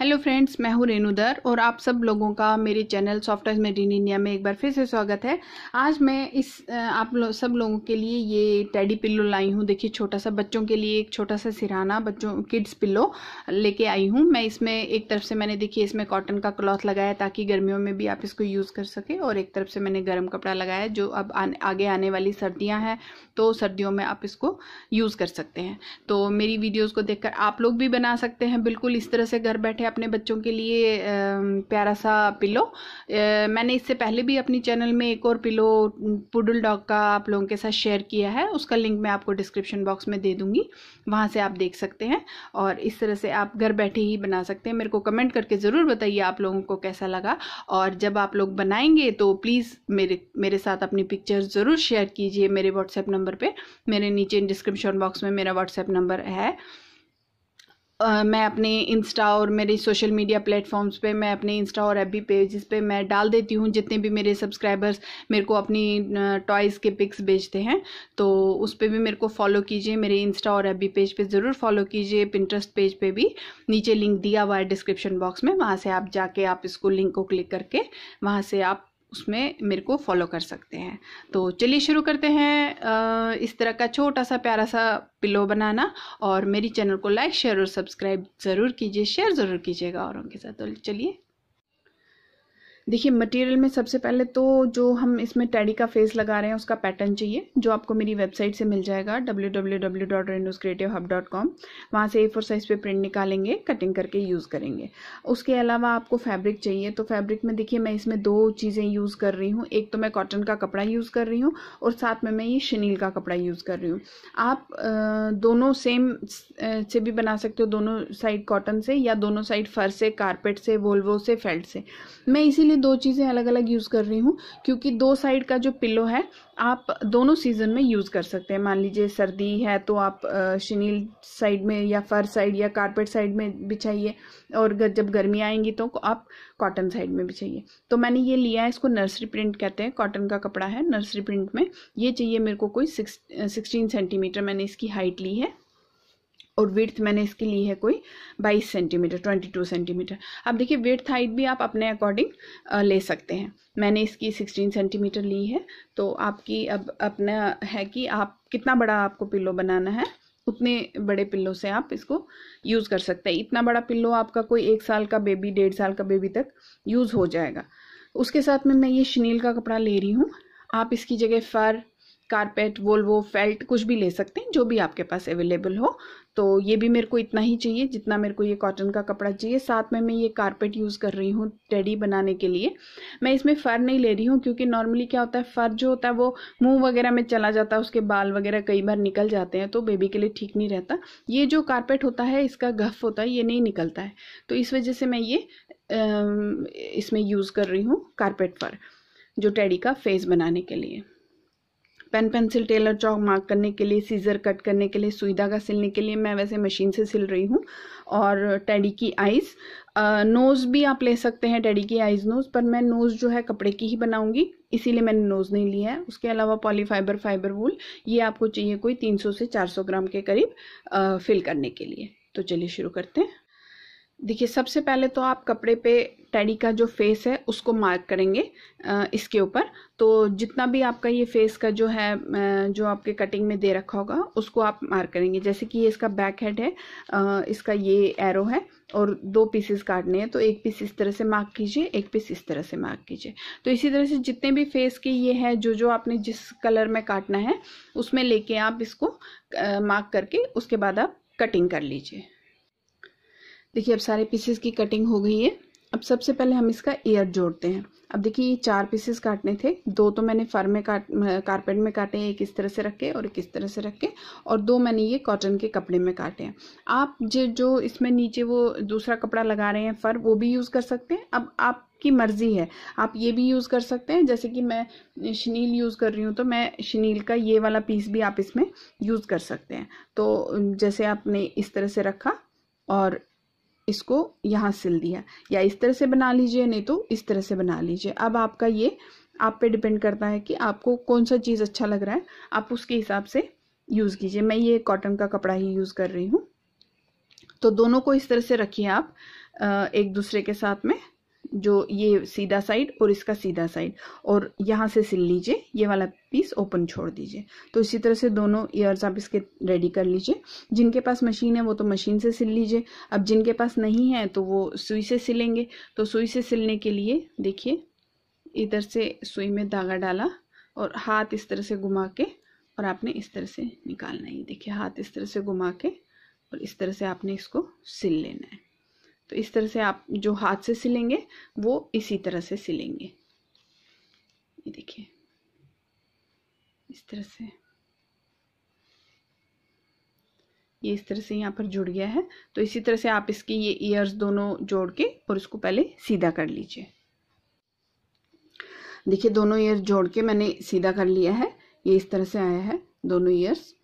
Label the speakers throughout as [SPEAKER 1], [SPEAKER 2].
[SPEAKER 1] hello friends मैं हूँ रेनुदर और आप सब लोगों का मेरे channel software made in India में एक बार फिर से स्वागत है आज मैं इस आप लो, सब लोगों के लिए ये टेडी पिल्लो लाई हूँ देखिए छोटा सा बच्चों के लिए एक छोटा सा सिराना बच्चों किड्स पिल्लो लेके आई हूँ मैं इसमें एक तरफ से मैंने देखिए इसमें कॉटन का क्लॉथ लगाया ताकि गर्मियों में भी आप इसको यूज़ कर सकें और एक तरफ से मैंने गर्म कपड़ा लगाया जो अब आगे आने वाली सर्दियाँ हैं तो सर्दियों में आप इसको यूज़ कर सकते हैं तो मेरी वीडियोज़ को देख आप लोग भी बना सकते हैं बिल्कुल इस तरह से घर बैठे अपने बच्चों के लिए प्यारा सा पिलो मैंने इससे पहले भी अपनी चैनल में एक और पिलो पुडल डॉग का आप लोगों के साथ शेयर किया है उसका लिंक मैं आपको डिस्क्रिप्शन बॉक्स में दे दूँगी वहाँ से आप देख सकते हैं और इस तरह से आप घर बैठे ही बना सकते हैं मेरे को कमेंट करके ज़रूर बताइए आप लोगों को कैसा लगा और जब आप लोग बनाएंगे तो प्लीज़ मेरे मेरे साथ अपनी पिक्चर ज़रूर शेयर कीजिए मेरे व्हाट्सएप नंबर पर मेरे नीचे डिस्क्रिप्शन बॉक्स में मेरा व्हाट्सएप नंबर है मैं अपने इंस्टा और मेरे सोशल मीडिया प्लेटफॉर्म्स पे मैं अपने इंस्टा और एफ पेजेस पे मैं डाल देती हूँ जितने भी मेरे सब्सक्राइबर्स मेरे को अपनी टॉयज़ के पिक्स भेजते हैं तो उस पर भी मेरे को फॉलो कीजिए मेरे इंस्टा और एफ पेज पे ज़रूर फॉलो कीजिए पिंट्रस्ट पेज पे भी नीचे लिंक दिया हुआ है डिस्क्रिप्शन बॉक्स में वहाँ से आप जाके आप इसको लिंक को क्लिक करके वहाँ से आप उसमें मेरे को फॉलो कर सकते हैं तो चलिए शुरू करते हैं इस तरह का छोटा सा प्यारा सा पिलो बनाना और मेरी चैनल को लाइक शेयर और सब्सक्राइब ज़रूर कीजिए शेयर ज़रूर कीजिएगा औरों के साथ तो चलिए देखिए मटेरियल में सबसे पहले तो जो हम इसमें टैडी का फेस लगा रहे हैं उसका पैटर्न चाहिए जो आपको मेरी वेबसाइट से मिल जाएगा W W W dot randoz creative hub dot com वहाँ से ए फोर साइज़ पे प्रिंट निकालेंगे कटिंग करके यूज़ करेंगे उसके अलावा आपको फैब्रिक चाहिए तो फैब्रिक में देखिए मैं इसमें दो चीज़ें यूज़ कर रही हूँ एक तो मैं कॉटन का कपड़ा यूज़ कर रही हूँ और साथ में मैं ये शनील का कपड़ा यूज़ कर रही हूँ आप दोनों सेम से भी बना सकते हो दोनों साइड कॉटन से या दोनों साइड फर से कारपेट से वोल्वो से फेल्ट से मैं इसीलिए मैं दो चीज़ें अलग अलग यूज़ कर रही हूँ क्योंकि दो साइड का जो पिल्लो है आप दोनों सीज़न में यूज़ कर सकते हैं मान लीजिए सर्दी है तो आप शनील साइड में या फर साइड या कारपेट साइड में बिछाइए और जब गर्मी आएंगी तो आप कॉटन साइड में बिछाइए तो मैंने ये लिया है इसको नर्सरी प्रिंट कहते हैं कॉटन का कपड़ा है नर्सरी प्रिंट में ये चाहिए मेरे को कोई सिक्स सेंटीमीटर मैंने इसकी हाइट ली है और विर्थ मैंने इसकी ली है कोई 22 सेंटीमीटर 22 सेंटीमीटर अब देखिए विर्थ हाइट भी आप अपने अकॉर्डिंग ले सकते हैं मैंने इसकी 16 सेंटीमीटर ली है तो आपकी अब अपना है कि आप कितना बड़ा आपको पिल्लो बनाना है उतने बड़े पिल्लो से आप इसको यूज़ कर सकते हैं इतना बड़ा पिल्लो आपका कोई एक साल का बेबी डेढ़ साल का बेबी तक यूज़ हो जाएगा उसके साथ में मैं ये शनील का कपड़ा ले रही हूँ आप इसकी जगह फर कारपेट वोल्वो फेल्ट कुछ भी ले सकते हैं जो भी आपके पास अवेलेबल हो तो ये भी मेरे को इतना ही चाहिए जितना मेरे को ये कॉटन का कपड़ा चाहिए साथ में मैं ये कारपेट यूज़ कर रही हूँ टेडी बनाने के लिए मैं इसमें फ़र नहीं ले रही हूँ क्योंकि नॉर्मली क्या होता है फ़र जो होता है वो मुंह वगैरह में चला जाता है उसके बाल वगैरह कई बार निकल जाते हैं तो बेबी के लिए ठीक नहीं रहता ये जो कारपेट होता है इसका गफ होता है ये नहीं निकलता है तो इस वजह से मैं ये इसमें यूज़ कर रही हूँ कारपेट पर जो टेडी का फेस बनाने के लिए pen pencil tailor chalk mark करने के लिए सीजर कट करने के लिए सुई धागा सिलने के लिए मैं वैसे मशीन से सिल रही हूँ और टैडी की आइज़ नोज़ भी आप ले सकते हैं टैडी की आइज़ नोज़ पर मैं नोज़ जो है कपड़े की ही बनाऊंगी इसीलिए मैंने नोज़ नहीं लिया है उसके अलावा पॉलीफाइबर फाइबर वूल ये आपको चाहिए कोई 300 से 400 ग्राम के करीब फिल करने के लिए तो चलिए शुरू करते हैं देखिए सबसे पहले तो आप कपड़े पे टैडी का जो फेस है उसको मार्क करेंगे इसके ऊपर तो जितना भी आपका ये फेस का जो है जो आपके कटिंग में दे रखा होगा उसको आप मार्क करेंगे जैसे कि ये इसका बैक हेड है इसका ये एरो है और दो पीसेस काटने हैं तो एक पीस इस तरह से मार्क कीजिए एक पीस इस तरह से मार्क कीजिए तो इसी तरह से जितने भी फेस के ये है जो जो आपने जिस कलर में काटना है उसमें लेके आप इसको मार्क करके उसके बाद आप कटिंग कर लीजिए देखिए अब सारे पीसेस की कटिंग हो गई है अब सबसे पहले हम इसका ईयर जोड़ते हैं अब देखिए ये चार पीसेस काटने थे दो तो मैंने फर में काट कारपेट में काटे हैं एक इस तरह से रखे और एक इस तरह से रखे और दो मैंने ये कॉटन के कपड़े में काटे हैं आप जो जो इसमें नीचे वो दूसरा कपड़ा लगा रहे हैं फर वो भी यूज़ कर सकते हैं अब आपकी मर्ज़ी है आप ये भी यूज़ कर सकते हैं जैसे कि मैं शनील यूज़ कर रही हूँ तो मैं शनील का ये वाला पीस भी आप इसमें यूज़ कर सकते हैं तो जैसे आपने इस तरह से रखा और इसको यहाँ सिल दिया या इस तरह से बना लीजिए नहीं तो इस तरह से बना लीजिए अब आपका ये आप पे डिपेंड करता है कि आपको कौन सा चीज़ अच्छा लग रहा है आप उसके हिसाब से यूज़ कीजिए मैं ये कॉटन का कपड़ा ही यूज़ कर रही हूँ तो दोनों को इस तरह से रखिए आप एक दूसरे के साथ में जो ये सीधा साइड और इसका सीधा साइड और यहाँ से सिल लीजिए ये वाला पीस ओपन छोड़ दीजिए तो इसी तरह से दोनों ईयर्स आप इसके रेडी कर लीजिए जिनके पास मशीन है वो तो मशीन से सिल लीजिए अब जिनके पास नहीं है तो वो सुई से सिलेंगे तो सुई से सिलने के लिए देखिए इधर से सुई में धागा डाला और हाथ इस तरह से घुमा के और आपने इस तरह से निकालना ही देखिए हाथ इस तरह से घुमा के और इस तरह से आपने इसको सिल लेना है तो इस तरह से आप जो हाथ से सिलेंगे वो इसी तरह से सिलेंगे ये देखिए इस तरह से ये इस तरह से यहाँ पर जुड़ गया है तो इसी तरह से आप इसकी ये ईयर्स दोनों जोड़ के और इसको पहले सीधा कर लीजिए देखिए दोनों ईयर जोड़ के मैंने सीधा कर लिया है ये इस तरह से आया है दोनों ईयर्स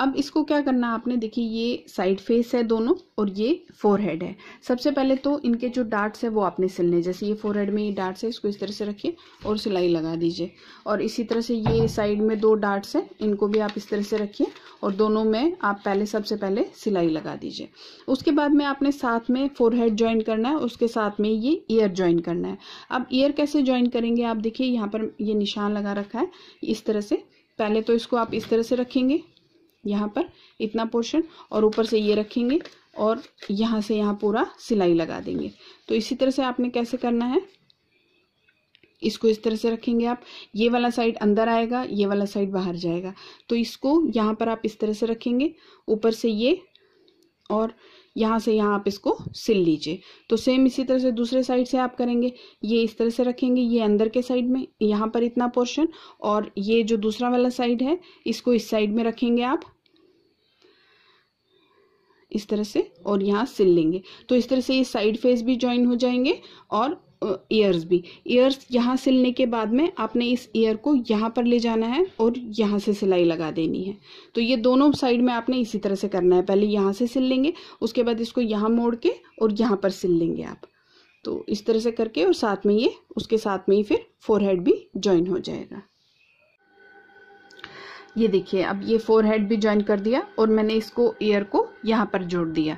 [SPEAKER 1] अब इसको क्या करना आपने देखिए ये साइड फेस है दोनों और ये फोरहेड है सबसे पहले तो इनके जो डार्ट्स है वो आपने सिलने जैसे ये फोरहेड में ये डार्ट्स है इसको इस तरह से रखिए और सिलाई लगा दीजिए और इसी तरह से ये साइड में दो डार्ट्स हैं इनको भी आप इस तरह से रखिए और दोनों में आप पहले सबसे पहले सिलाई लगा दीजिए उसके बाद में आपने साथ में हेड ज्वाइन करना है उसके साथ में ये ईयर ज्वाइन करना है अब ईयर कैसे ज्वाइन करेंगे आप देखिए यहाँ पर ये निशान लगा रखा है इस तरह से पहले तो इसको आप इस तरह से रखेंगे यहाँ पर इतना पोर्शन और ऊपर से ये रखेंगे और यहाँ से यहाँ पूरा सिलाई लगा देंगे तो इसी तरह से आपने कैसे करना है इसको इस तरह से रखेंगे आप ये वाला साइड अंदर आएगा ये वाला साइड बाहर जाएगा तो इसको यहाँ पर आप इस तरह से रखेंगे ऊपर से ये और यहाँ से यहाँ आप इसको सिल लीजिए तो सेम इसी तरह से दूसरे साइड से आप करेंगे ये इस तरह से रखेंगे ये अंदर के साइड में यहाँ पर इतना पोर्शन और ये जो दूसरा वाला साइड है इसको इस साइड में रखेंगे आप इस तरह से और यहाँ सिल लेंगे तो इस तरह से ये साइड फेस भी ज्वाइन हो जाएंगे और ईयर्स भी ईयर्स यहाँ सिलने के बाद में आपने इस ईयर को यहाँ पर ले जाना है और यहाँ से सिलाई लगा देनी है तो ये दोनों साइड में आपने इसी तरह से करना है पहले यहाँ से सिल लेंगे उसके बाद इसको यहाँ मोड़ के और यहाँ पर सिल लेंगे आप तो इस तरह से करके और साथ में ये उसके साथ में ही फिर फोरहेड भी ज्वाइन हो जाएगा ये देखिए अब ये फोर हेड भी ज्वाइन कर दिया और मैंने इसको ईयर को यहाँ पर जोड़ दिया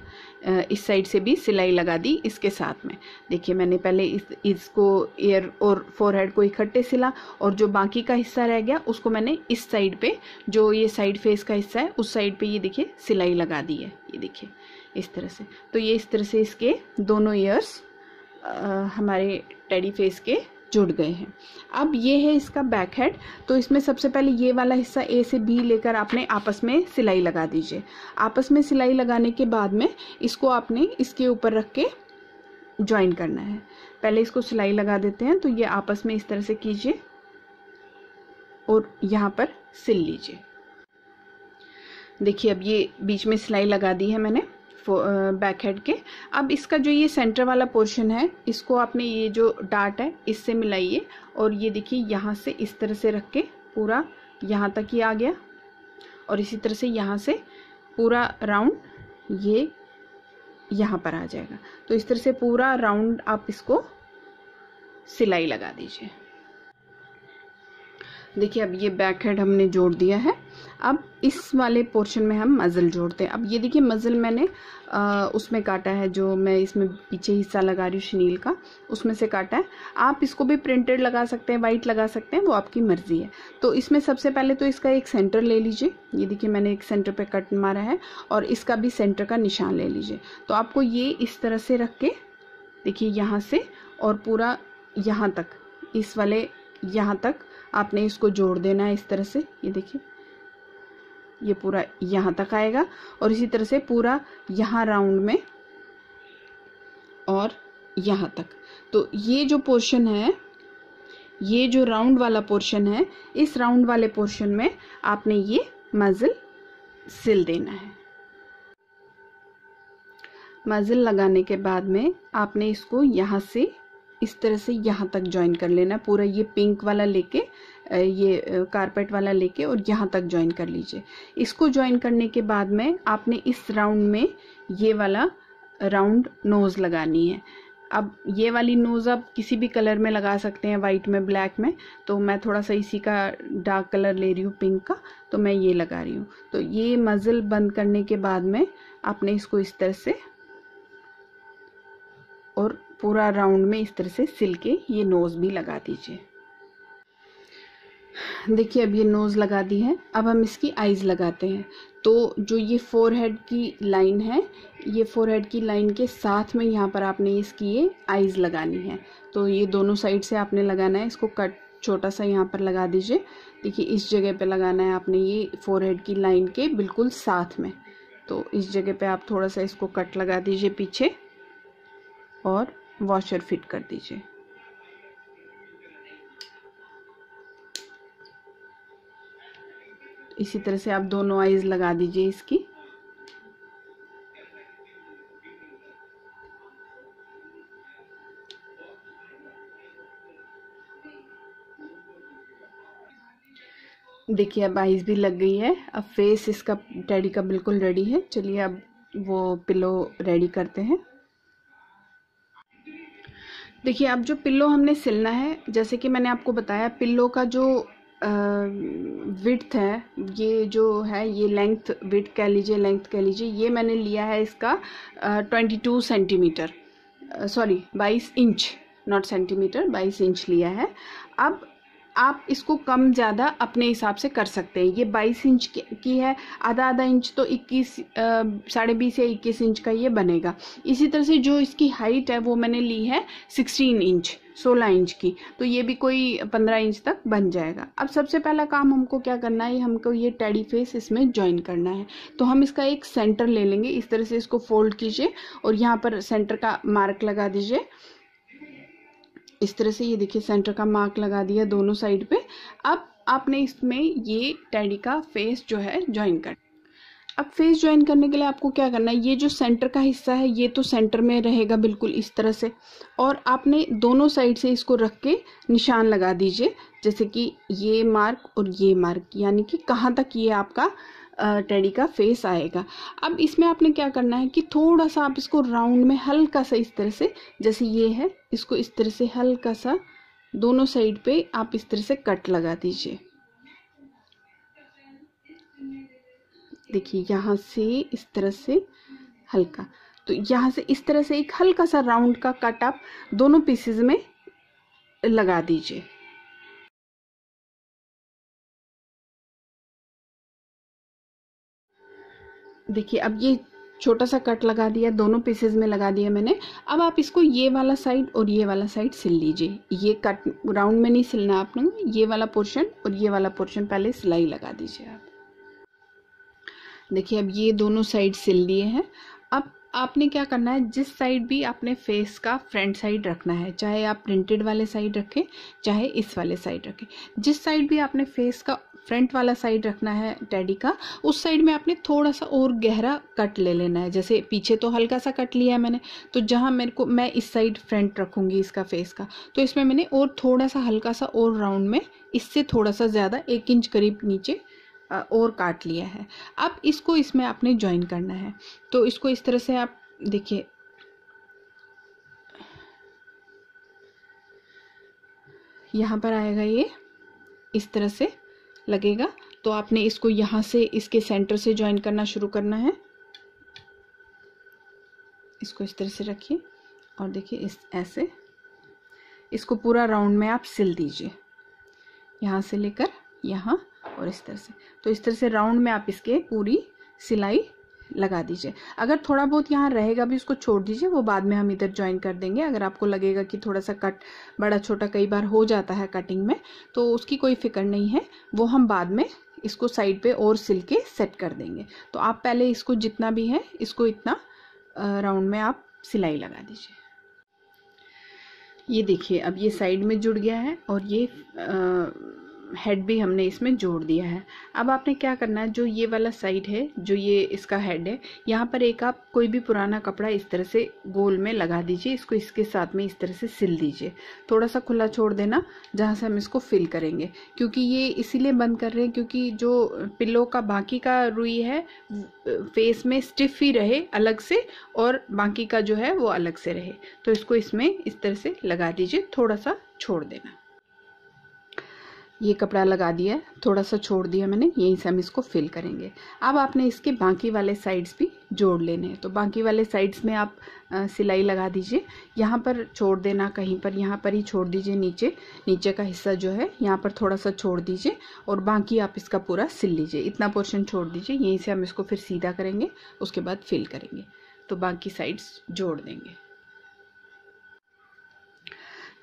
[SPEAKER 1] इस साइड से भी सिलाई लगा दी इसके साथ में देखिए मैंने पहले इस इसको ईयर और फोरहेड को इकट्ठे सिला और जो बाकी का हिस्सा रह गया उसको मैंने इस साइड पे जो ये साइड फेस का हिस्सा है उस साइड पे ये देखिए सिलाई लगा दी है ये देखिए इस तरह से तो ये इस तरह से इसके दोनों ईयर्स हमारे टेडी फेस के जुड़ गए हैं अब ये है इसका बैक हेड तो इसमें सबसे पहले ये वाला हिस्सा ए से बी लेकर आपने आपस में सिलाई लगा दीजिए आपस में सिलाई लगाने के बाद में इसको आपने इसके ऊपर रख के ज्वाइन करना है पहले इसको सिलाई लगा देते हैं तो ये आपस में इस तरह से कीजिए और यहाँ पर सिल लीजिए देखिए अब ये बीच में सिलाई लगा दी है मैंने बैक हेड के अब इसका जो ये सेंटर वाला पोर्शन है इसको आपने ये जो डाट है इससे मिलाइए और ये देखिए यहाँ से इस तरह से रख के पूरा यहाँ तक ही आ गया और इसी तरह से यहाँ से पूरा राउंड ये यहाँ पर आ जाएगा तो इस तरह से पूरा राउंड आप इसको सिलाई लगा दीजिए देखिए अब ये बैक हेड हमने जोड़ दिया है अब इस वाले पोर्शन में हम मज़ल जोड़ते हैं अब ये देखिए मज़ल मैंने आ, उसमें काटा है जो मैं इसमें पीछे हिस्सा लगा रही हूँ शनील का उसमें से काटा है आप इसको भी प्रिंटेड लगा सकते हैं वाइट लगा सकते हैं वो आपकी मर्ज़ी है तो इसमें सबसे पहले तो इसका एक सेंटर ले लीजिए ये देखिए मैंने एक सेंटर पर कट मारा है और इसका भी सेंटर का निशान ले लीजिए तो आपको ये इस तरह से रख के देखिए यहाँ से और पूरा यहाँ तक इस वाले यहाँ तक आपने इसको जोड़ देना है इस तरह से ये देखिए ये पूरा यहाँ तक आएगा और इसी तरह से पूरा यहाँ राउंड में और यहाँ तक तो ये जो पोर्शन है ये जो राउंड वाला पोर्शन है इस राउंड वाले पोर्शन में आपने ये मज़िल सिल देना है मज़िल लगाने के बाद में आपने इसको यहाँ से इस तरह से यहाँ तक ज्वाइन कर लेना पूरा ये पिंक वाला लेके ये कारपेट वाला लेके और यहाँ तक ज्वाइन कर लीजिए इसको ज्वाइन करने के बाद में आपने इस राउंड में ये वाला राउंड नोज़ लगानी है अब ये वाली नोज़ आप किसी भी कलर में लगा सकते हैं वाइट में ब्लैक में तो मैं थोड़ा सा इसी का डार्क कलर ले रही हूँ पिंक का तो मैं ये लगा रही हूँ तो ये मज़ल बंद करने के बाद में आपने इसको इस तरह से और पूरा राउंड में इस तरह से सिल के ये नोज़ भी लगा दीजिए देखिए अब ये नोज़ लगा दी है अब हम इसकी आइज़ लगाते हैं तो जो ये फोर हेड की लाइन है ये फोर हेड की लाइन के साथ में यहाँ पर आपने इसकी ये आइज़ लगानी है तो ये दोनों साइड से आपने लगाना है इसको कट छोटा सा यहाँ पर लगा दीजिए देखिए इस जगह पे लगाना है आपने ये फोर हेड की लाइन के बिल्कुल साथ में तो इस जगह पे आप थोड़ा सा इसको कट लगा दीजिए पीछे और वॉशर फिट कर दीजिए इसी तरह से आप दोनों आइज लगा दीजिए इसकी देखिए अब आइज भी लग गई है अब फेस इसका टैडी का बिल्कुल रेडी है चलिए अब वो पिलो रेडी करते हैं देखिए अब जो पिल्लो हमने सिलना है जैसे कि मैंने आपको बताया पिल्लो का जो विड्थ है ये जो है ये लेंथ विड्थ कह लीजिए लेंथ कह लीजिए ये मैंने लिया है इसका ट्वेंटी टू सेंटीमीटर सॉरी बाईस इंच नॉट सेंटीमीटर बाईस इंच लिया है अब आप इसको कम ज़्यादा अपने हिसाब से कर सकते हैं ये 22 इंच की है आधा आधा इंच तो 21 साढ़े बीस या 21 इंच का ये बनेगा इसी तरह से जो इसकी हाइट है वो मैंने ली है 16 इंच 16 इंच की तो ये भी कोई 15 इंच तक बन जाएगा अब सबसे पहला काम हमको क्या करना है हमको ये टेडी फेस इसमें ज्वाइन करना है तो हम इसका एक सेंटर ले लेंगे इस तरह से इसको फोल्ड कीजिए और यहाँ पर सेंटर का मार्क लगा दीजिए इस तरह से ये देखिए सेंटर का मार्क लगा दिया दोनों साइड पे अब आपने इसमें ये टैडी का फेस जो है ज्वाइन कर अब फेस ज्वाइन करने के लिए आपको क्या करना है ये जो सेंटर का हिस्सा है ये तो सेंटर में रहेगा बिल्कुल इस तरह से और आपने दोनों साइड से इसको रख के निशान लगा दीजिए जैसे कि ये मार्क और ये मार्क यानी कि कहाँ तक ये आपका टेडी का फेस आएगा अब इसमें आपने क्या करना है कि थोड़ा सा आप इसको राउंड में हल्का सा इस तरह से जैसे ये है इसको इस तरह से हल्का सा दोनों साइड पे आप इस तरह से कट लगा दीजिए देखिए यहाँ से इस तरह से हल्का तो यहाँ से इस तरह से एक हल्का सा राउंड का कट आप दोनों पीसेज में लगा दीजिए देखिए अब ये छोटा सा कट लगा दिया दोनों पीसेज में लगा दिया मैंने अब आप इसको ये वाला साइड और ये वाला साइड सिल लीजिए ये कट राउंड में नहीं सिलना आपने ये वाला पोर्शन और ये वाला पोर्शन पहले सिलाई लगा दीजिए आप देखिए अब ये दोनों साइड सिल लिए हैं आपने क्या करना है जिस साइड भी आपने फेस का फ्रंट साइड रखना है चाहे आप प्रिंटेड वाले साइड रखें चाहे इस वाले साइड रखें जिस साइड भी आपने फेस का फ्रंट वाला साइड रखना है टैडी का उस साइड में आपने थोड़ा सा और गहरा कट ले लेना है जैसे पीछे तो हल्का सा कट लिया है मैंने तो जहाँ मेरे को मैं इस साइड फ्रंट रखूँगी इसका फेस का तो इसमें मैंने और थोड़ा सा हल्का सा और राउंड में इससे थोड़ा सा ज़्यादा एक इंच करीब नीचे और काट लिया है अब इसको इसमें आपने ज्वाइन करना है तो इसको इस तरह से आप देखिए यहाँ पर आएगा ये इस तरह से लगेगा तो आपने इसको यहाँ से इसके सेंटर से ज्वाइन करना शुरू करना है इसको इस तरह से रखिए और देखिए इस ऐसे इसको पूरा राउंड में आप सिल दीजिए यहाँ से लेकर यहाँ और इस तरह से तो इस तरह से राउंड में आप इसके पूरी सिलाई लगा दीजिए अगर थोड़ा बहुत यहाँ रहेगा भी उसको छोड़ दीजिए वो बाद में हम इधर ज्वाइन कर देंगे अगर आपको लगेगा कि थोड़ा सा कट बड़ा छोटा कई बार हो जाता है कटिंग में तो उसकी कोई फिक्र नहीं है वो हम बाद में इसको साइड पे और सिल के सेट कर देंगे तो आप पहले इसको जितना भी है इसको इतना राउंड में आप सिलाई लगा दीजिए ये देखिए अब ये साइड में जुड़ गया है और ये आ, हेड भी हमने इसमें जोड़ दिया है अब आपने क्या करना है जो ये वाला साइड है जो ये इसका हेड है यहाँ पर एक आप कोई भी पुराना कपड़ा इस तरह से गोल में लगा दीजिए इसको इसके साथ में इस तरह से सिल दीजिए थोड़ा सा खुला छोड़ देना जहाँ से हम इसको फिल करेंगे क्योंकि ये इसीलिए बंद कर रहे हैं क्योंकि जो पिल्लो का बाकी का रुई है फेस में स्टिफ ही रहे अलग से और बाकी का जो है वो अलग से रहे तो इसको इसमें इस तरह से लगा दीजिए थोड़ा सा छोड़ देना ये कपड़ा लगा दिया थोड़ा सा छोड़ दिया मैंने यहीं से हम इसको फिल करेंगे अब आपने इसके बाकी वाले साइड्स भी जोड़ लेने हैं तो बाकी वाले साइड्स में आप सिलाई लगा दीजिए यहाँ पर छोड़ देना कहीं पर यहाँ पर ही छोड़ दीजिए नीचे नीचे का हिस्सा जो है यहाँ पर थोड़ा सा छोड़ दीजिए और बाकी आप इसका पूरा सिल लीजिए इतना पोर्शन छोड़ दीजिए यहीं से हम इसको फिर सीधा करेंगे उसके बाद फिल करेंगे तो बाकी साइड्स जोड़ देंगे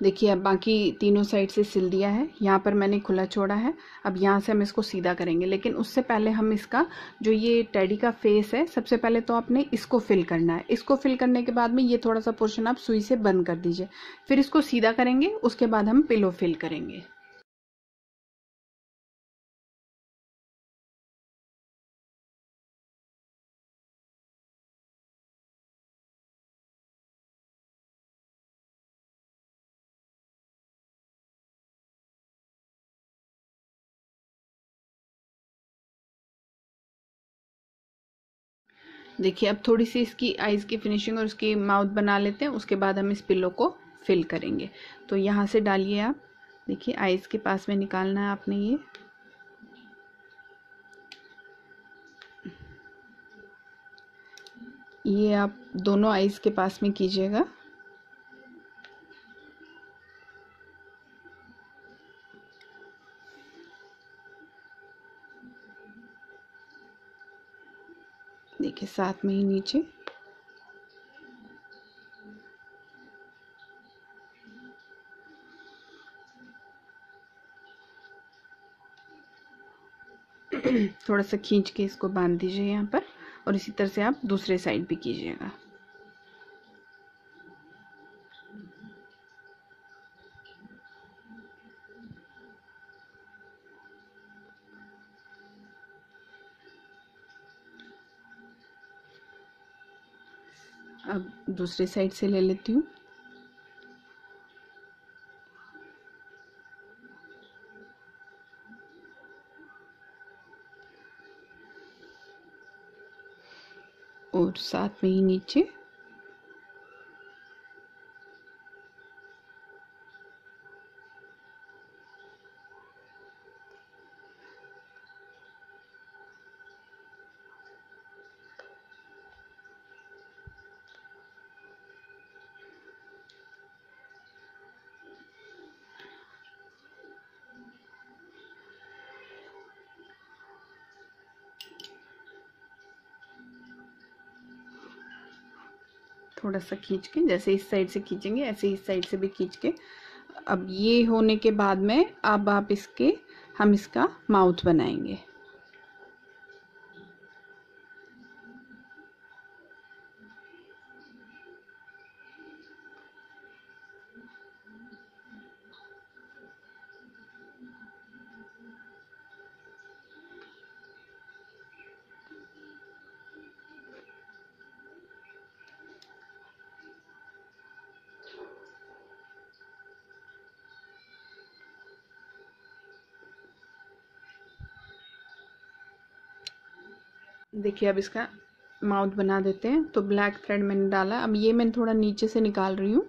[SPEAKER 1] देखिए अब बाकी तीनों साइड से सिल दिया है यहाँ पर मैंने खुला छोड़ा है अब यहाँ से हम इसको सीधा करेंगे लेकिन उससे पहले हम इसका जो ये टेडी का फेस है सबसे पहले तो आपने इसको फिल करना है इसको फिल करने के बाद में ये थोड़ा सा पोर्शन आप सुई से बंद कर दीजिए फिर इसको सीधा करेंगे उसके बाद हम पिलो फिल करेंगे देखिए अब थोड़ी सी इसकी आइज़ की फिनिशिंग और उसकी माउथ बना लेते हैं उसके बाद हम इस पिल्लो को फिल करेंगे तो यहाँ से डालिए आप देखिए आइज़ के पास में निकालना है आपने ये ये आप दोनों आइज़ के पास में कीजिएगा देखिए साथ में ही नीचे थोड़ा सा खींच के इसको बांध दीजिए यहाँ पर और इसी तरह से आप दूसरे साइड भी कीजिएगा दूसरे साइड से ले लेती हूँ और साथ में ही नीचे थोड़ा सा खींच के जैसे इस साइड से खींचेंगे ऐसे इस साइड से भी खींच के अब ये होने के बाद में अब आप इसके हम इसका माउथ बनाएंगे देखिए अब इसका माउथ बना देते हैं तो ब्लैक थ्रेड मैंने डाला अब ये मैं थोड़ा नीचे से निकाल रही हूँ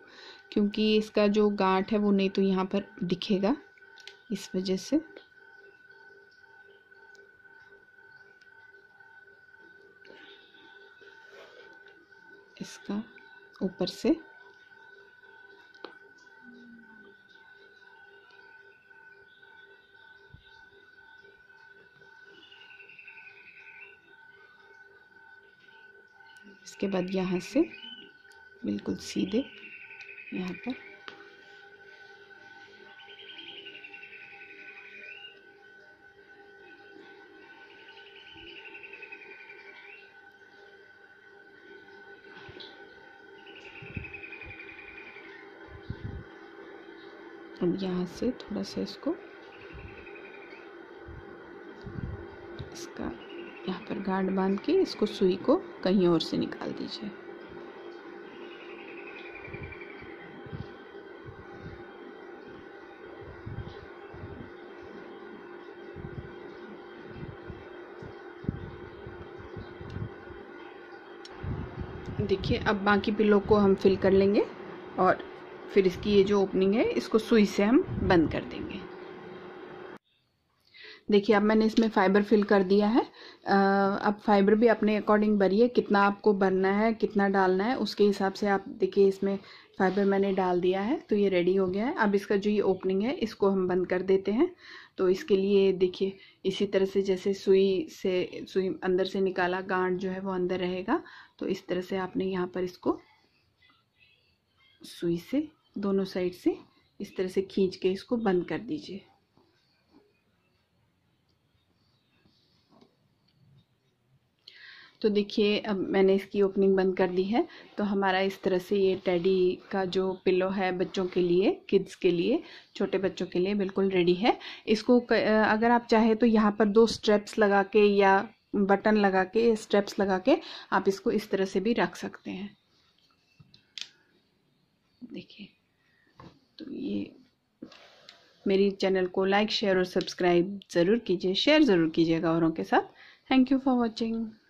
[SPEAKER 1] क्योंकि इसका जो गांठ है वो नहीं तो यहाँ पर दिखेगा इस वजह से इसका ऊपर से बाद यहाँ से बिल्कुल सीधे यहाँ पर अब यहाँ से थोड़ा सा इसको इसका पर गांड बांध के इसको सुई को कहीं और से निकाल दीजिए देखिए अब बाकी पिलो को हम फिल कर लेंगे और फिर इसकी ये जो ओपनिंग है इसको सुई से हम बंद कर देंगे देखिए अब मैंने इसमें फाइबर फिल कर दिया है अब फाइबर भी अपने अकॉर्डिंग भरिए कितना आपको भरना है कितना डालना है उसके हिसाब से आप देखिए इसमें फाइबर मैंने डाल दिया है तो ये रेडी हो गया है अब इसका जो ये ओपनिंग है इसको हम बंद कर देते हैं तो इसके लिए देखिए इसी तरह से जैसे सुई से सुई अंदर से निकाला गांठ जो है वो अंदर रहेगा तो इस तरह से आपने यहाँ पर इसको सुई से दोनों साइड से इस तरह से खींच के इसको बंद कर दीजिए तो देखिए अब मैंने इसकी ओपनिंग बंद कर दी है तो हमारा इस तरह से ये टैडी का जो पिलो है बच्चों के लिए किड्स के लिए छोटे बच्चों के लिए बिल्कुल रेडी है इसको अगर आप चाहे तो यहाँ पर दो स्ट्रेप्स लगा के या बटन लगा के स्ट्रेप्स लगा के आप इसको इस तरह से भी रख सकते हैं देखिए तो ये मेरी चैनल को लाइक शेयर और सब्सक्राइब ज़रूर कीजिए शेयर ज़रूर कीजिएगा औरों के साथ थैंक यू फॉर वॉचिंग